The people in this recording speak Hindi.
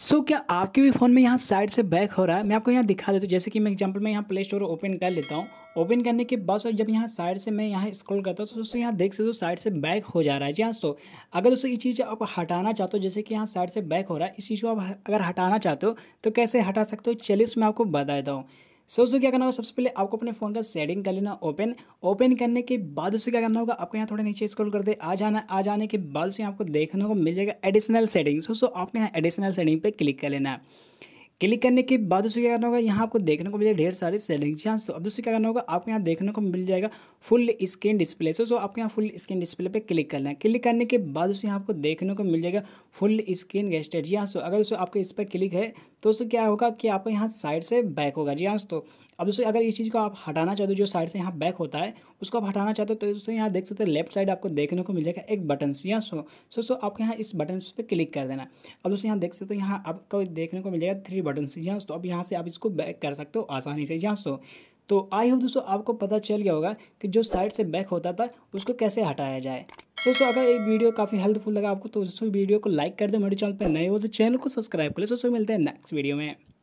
सो so, क्या आपके भी फ़ोन में यहाँ साइड से बैक हो रहा है मैं आपको यहाँ दिखा देता हूँ जैसे कि मैं एग्जांपल में यहाँ प्ले स्टोर ओपन कर लेता हूँ ओपन करने के बाद जब यहाँ साइड से मैं यहाँ स्क्रॉल करता हूँ तो दोस्तों यहाँ देख सकते हो साइड से बैक हो जा रहा है जी हाँ दोस्तों अगर दोस्तों ये चीज़ आप हटाना चाहते हो जैसे कि यहाँ साइड से बैक हो रहा है इस चीज़ को आप अगर हटाना चाहते हो तो कैसे हटा सकते हो चलिए मैं आपको बता देता हूँ सो उसको क्या करना होगा सबसे पहले आपको अपने फ़ोन का सेटिंग कर लेना ओपन ओपन करने के बाद उसको क्या करना होगा आपको यहाँ थोड़ा नीचे स्क्रॉल कर दे आ जाना आ जाने के बाद से आपको देखने को मिल जाएगा एडिशनल सेटिंग्स सो आपको यहाँ एडिशनल सेटिंग पर क्लिक कर लेना है क्लिक करने के बाद उसे क्या करना होगा यहाँ आपको देखने को मिले ढेर सारे सेटिंग चांस तो अब उसको क्या करना होगा आपको यहाँ देखने को मिल जाएगा फुल स्क्रीन डिस्प्ले सो आपको यहाँ फुल स्क्रीन डिस्प्ले पे क्लिक करना है क्लिक करने के बाद उसे यहाँ आपको देखने को मिल जाएगा फुल स्क्रीन गेस्टेड जी हाँ सो अगर उसको आपके इस पर क्लिक है तो उसको क्या होगा कि आपको यहाँ साइड से बैक होगा जी हाँ तो अब दोस्तों अगर इस चीज़ को आप हटाना चाहते हो जो साइड से यहाँ बैक होता है उसको आप हटाना चाहते हो तो दोस्तों यहाँ देख सकते हो लेफ्ट साइड आपको देखने को मिल जाएगा एक बटन यहाँ सो सो सो आपको यहाँ इस बटन पर क्लिक कर देना अब दोस्तों यहाँ देख सकते हो यहाँ आपको देखने को मिल जाएगा थ्री बटन से यहाँ तो अब यहाँ से आप इसको बैक कर सकते हो आसानी से यहाँ सो तो।, तो आई होप दोस्तों आपको पता चल गया होगा कि जो साइड से बैक होता था उसको कैसे हटाया जाए सो सो अगर ये वीडियो काफ़ी हेल्पफुल लगा आपको तो दोस्तों वीडियो को लाइक कर दो मेरे चैनल पर नए हो तो चैनल को सब्सक्राइब करें सो सो मिलते हैं नेक्स्ट वीडियो में